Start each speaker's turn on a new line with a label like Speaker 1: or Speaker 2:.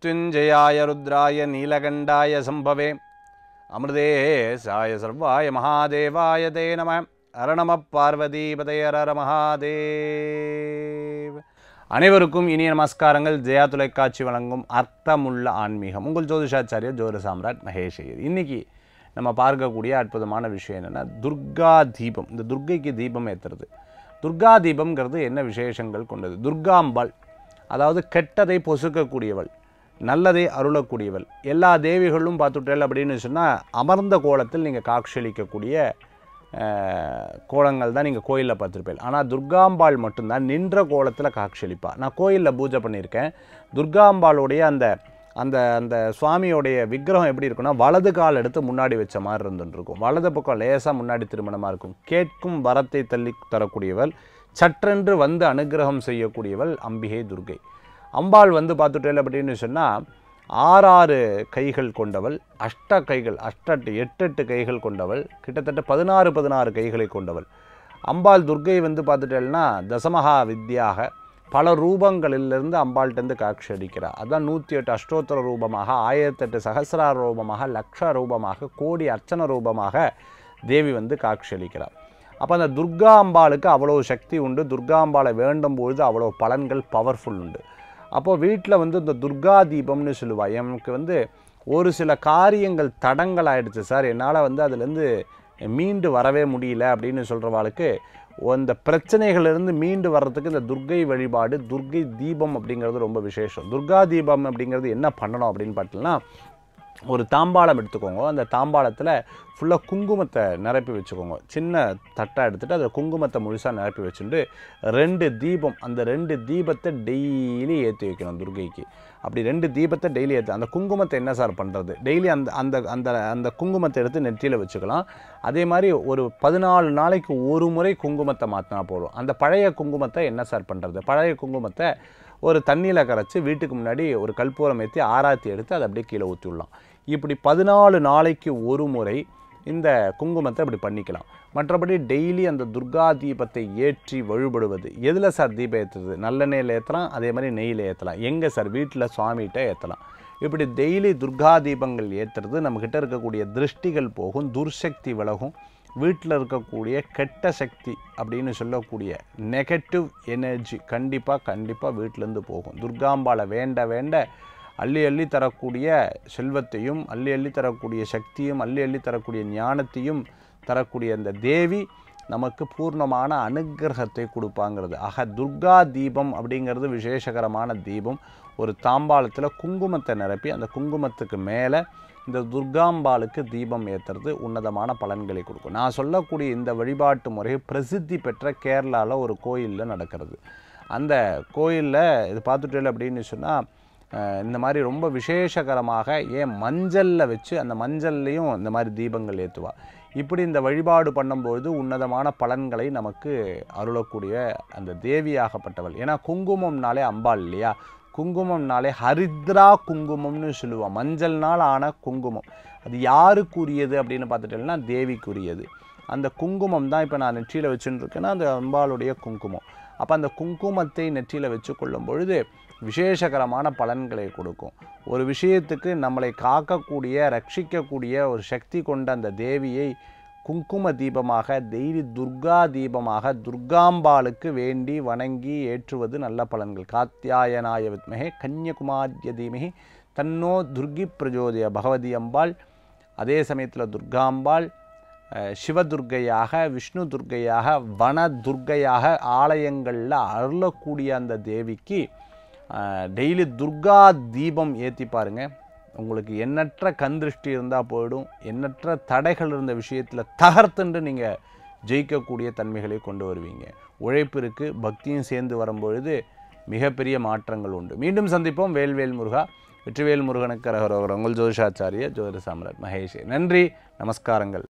Speaker 1: मृत्युञ्जयाय ருத்ராய நீலகண்டாய सम्भवे अमृदे சர்வாய மகாதேவாய தே நம नमः அரணம பார்வதிபதையரர மகாதேவ் அனைவருக்கும் இனிய நமஸ்காரங்கள் ஜெயா தொலைக்காட்சி வழங்கும் அர்த்தமுள்ள ஆன்மீகம் உங்கள் ஜோதிஷாச்சாரியர் ஜோர சாம்ராட் மகேஷ் இன்னைக்கு இன்றைக்கி நம்ம பார்க்கக்கூடிய அற்புதமான விஷயம் என்னென்னா துர்கா தீபம் இந்த துர்கைக்கு தீபம் ஏற்றுறது துர்கா தீபம்ங்கிறது என்ன விசேஷங்கள் கொண்டது துர்காம்பாள் அதாவது கெட்டதை பொசுக்கக்கூடியவள் நல்லதை அருளக்கூடியவள் எல்லா தேவிகளும் பார்த்துட்டேள் அப்படின்னு சொன்னால் அமர்ந்த கோலத்தில் நீங்கள் காட்சியளிக்கக்கூடிய கோலங்கள் தான் நீங்கள் கோயிலில் பார்த்துருப்பேன் ஆனால் துர்காம்பாள் மட்டும்தான் நின்ற கோலத்தில் காட்சியளிப்பா நான் கோயிலில் பூஜை பண்ணியிருக்கேன் துர்காம்பாளுடைய அந்த அந்த அந்த சுவாமியோடைய விக்கிரகம் எப்படி இருக்குன்னா வலது கால் எடுத்து முன்னாடி வச்ச மாதிரி இருந்துருக்கும் வலது பக்கம் லேசாக முன்னாடி திருமணமாக இருக்கும் கேட்கும் வரத்தை தள்ளி தரக்கூடியவள் சற்றென்று வந்து அனுகிரகம் செய்யக்கூடியவள் அம்பிகை துர்கை அம்பாள் வந்து பார்த்துட்டேன் அப்படின்னு சொன்னால் ஆறாறு கைகள் கொண்டவள் அஷ்ட கைகள் அஷ்டட்டு எட்டெட்டு கைகள் கொண்டவள் கிட்டத்தட்ட பதினாறு பதினாறு கைகளை கொண்டவள் அம்பாள் துர்கை வந்து பார்த்துட்டேன்னா தசமகா வித்யாக பல ரூபங்களிலிருந்து அம்பாள்கிட்டருந்து காட்சி அடிக்கிறார் அதுதான் நூற்றி எட்டு அஷ்டோத்தர ரூபமாக ஆயிரத்தெட்டு சகசிரார ரூபமாக லக்ஷ ரூபமாக கோடி அர்ச்சன ரூபமாக தேவி வந்து காட்சி அளிக்கிறார் அப்போ அந்த துர்கா அம்பாளுக்கு அவ்வளோ சக்தி உண்டு துர்கா அம்பாளை வேண்டும் பொழுது அவ்வளோ பலன்கள் பவர்ஃபுல் உண்டு அப்போது வீட்டில் வந்து இந்த துர்கா தீபம்னு சொல்லுவாள் எனக்கு வந்து ஒரு சில காரியங்கள் தடங்கள் ஆயிடுச்சு சார் என்னால் வந்து அதுலேருந்து மீண்டு வரவே முடியல அப்படின்னு சொல்கிறவாளுக்கு அந்த பிரச்சனைகளிலிருந்து மீண்டு வர்றதுக்கு இந்த துர்கை வழிபாடு துர்கை தீபம் அப்படிங்கிறது ரொம்ப விசேஷம் துர்கா தீபம் அப்படிங்கிறது என்ன பண்ணணும் அப்படின்னு பார்த்தீங்கன்னா ஒரு தாம்பாளம் எடுத்துக்கோங்க அந்த தாம்பாளத்தில் ஃபுல்லாக குங்குமத்தை நிரப்பி வச்சுக்கோங்க சின்ன தட்டாக எடுத்துகிட்டு அதில் குங்குமத்தை முழுசாக நிரப்பி வச்சுட்டு ரெண்டு தீபம் அந்த ரெண்டு தீபத்தை டெய்லி ஏற்றி வைக்கணும் துர்கைக்கு அப்படி ரெண்டு தீபத்தை டெய்லி ஏற்று அந்த குங்குமத்தை என்ன சார் பண்ணுறது டெய்லி அந்த அந்த அந்த அந்த குங்குமத்தை எடுத்து நெற்றியில் வச்சுக்கலாம் அதே மாதிரி ஒரு பதினாலு நாளைக்கு ஒரு முறை குங்குமத்தை மாற்றினா போதும் அந்த பழைய குங்குமத்தை என்ன சார் பண்ணுறது பழைய குங்குமத்தை ஒரு தண்ணியில் கரைச்சி வீட்டுக்கு முன்னாடி ஒரு கல்பூரம் ஏற்றி ஆராத்தி எடுத்து அதை அப்படியே கீழே ஊற்றி விடலாம் இப்படி பதினாலு நாளைக்கு ஒரு முறை இந்த குங்குமத்தை இப்படி பண்ணிக்கலாம் மற்றபடி டெய்லி அந்த துர்கா தீபத்தை ஏற்றி வழிபடுவது எதில் சார் தீபம் ஏற்றுறது நல்லெண்ணெயில் ஏற்றலாம் அதே மாதிரி நெய்யில் ஏற்றலாம் எங்கே சார் வீட்டில் சுவாமிகிட்ட ஏற்றலாம் இப்படி டெய்லி துர்கா தீபங்கள் ஏற்றுறது நம்மக்கிட்ட இருக்கக்கூடிய திருஷ்டிகள் போகும் துர்சக்தி விலகும் வீட்டில் இருக்கக்கூடிய கெட்ட சக்தி அப்படின்னு சொல்லக்கூடிய நெகட்டிவ் எனர்ஜி கண்டிப்பாக கண்டிப்பாக வீட்டிலேருந்து போகும் துர்காம்பாலை வேண்ட வேண்ட அள்ளி அள்ளி தரக்கூடிய செல்வத்தையும் அள்ளி அள்ளி தரக்கூடிய சக்தியும் அள்ளி அள்ளி தரக்கூடிய ஞானத்தையும் தரக்கூடிய அந்த தேவி நமக்கு பூர்ணமான அனுகிரகத்தை கொடுப்பாங்கிறது ஆக துர்கா தீபம் அப்படிங்கிறது விசேஷகரமான தீபம் ஒரு தாம்பாளத்தில் குங்குமத்தை நிரப்பி அந்த குங்குமத்துக்கு மேலே இந்த துர்காம்பாளுக்கு தீபம் ஏற்றுறது உன்னதமான பலன்களை கொடுக்கும் நான் சொல்லக்கூடிய இந்த வழிபாட்டு முறை பிரசித்தி பெற்ற கேரளாவில் ஒரு கோயிலில் நடக்கிறது அந்த கோயிலில் இது பார்த்துட்டேன் அப்படின்னு சொன்னால் இந்த மாதிரி ரொம்ப விசேஷகரமாக ஏன் மஞ்சளில் வச்சு அந்த மஞ்சள்லேயும் இந்த மாதிரி தீபங்கள் ஏற்றுவா இப்படி இந்த வழிபாடு பண்ணும்பொழுது உன்னதமான பலன்களை நமக்கு அருளக்கூடிய அந்த தேவியாகப்பட்டவள் ஏன்னா குங்குமம்னாலே அம்பாள் இல்லையா குங்குமம்னாலே ஹரித்ரா குங்குமம்னு சொல்லுவாள் மஞ்சள்னால் ஆன குங்குமம் அது யாருக்குரியது அப்படின்னு பார்த்துட்டேன்னா தேவிக்குரியது அந்த குங்குமம் தான் இப்போ நான் நெற்றியில் வச்சுன்னு இருக்கேன்னா அந்த அம்பாளுடைய குங்குமம் அப்போ அந்த குங்குமத்தை நெற்றியில் வச்சு கொள்ளும் பொழுது விசேஷகரமான பலன்களை கொடுக்கும் ஒரு விஷயத்துக்கு நம்மளை காக்கக்கூடிய ரட்சிக்கக்கூடிய ஒரு சக்தி கொண்ட அந்த தேவியை குங்கும தீபமாக தெய்வி துர்கா தீபமாக துர்காம்பாளுக்கு வேண்டி வணங்கி ஏற்றுவது நல்ல பலன்கள் காத்தியாயனாய வித்மகே கன்யகுமாரிய தீமகி தன்னோ துர்கி பிரஜோதய பகவதி அம்பாள் அதே சமயத்தில் துர்காம்பாள் சிவதுர்கையாக விஷ்ணு துர்கையாக வன துர்கையாக ஆலயங்களில் அருளக்கூடிய அந்த தேவிக்கு டெய்லி துர்கா தீபம் ஏற்றி பாருங்கள் உங்களுக்கு எண்ணற்ற கந்திருஷ்டி இருந்தால் போயிடும் எண்ணற்ற தடைகள் இருந்த விஷயத்தில் தகர்த்துண்டு நீங்கள் ஜெயிக்கக்கூடிய தன்மைகளை கொண்டு வருவீங்க உழைப்பிற்கு பக்தியும் சேர்ந்து வரும்பொழுது மிகப்பெரிய மாற்றங்கள் உண்டு மீண்டும் சந்திப்போம் வேல்வேல் முருகா வெற்றிவேல் முருகனுக்கு ரகரோகர் உங்கள் ஜோதிஷாச்சாரிய ஜோதிட சாம்ராஜ் மகேஷ் நன்றி நமஸ்காரங்கள்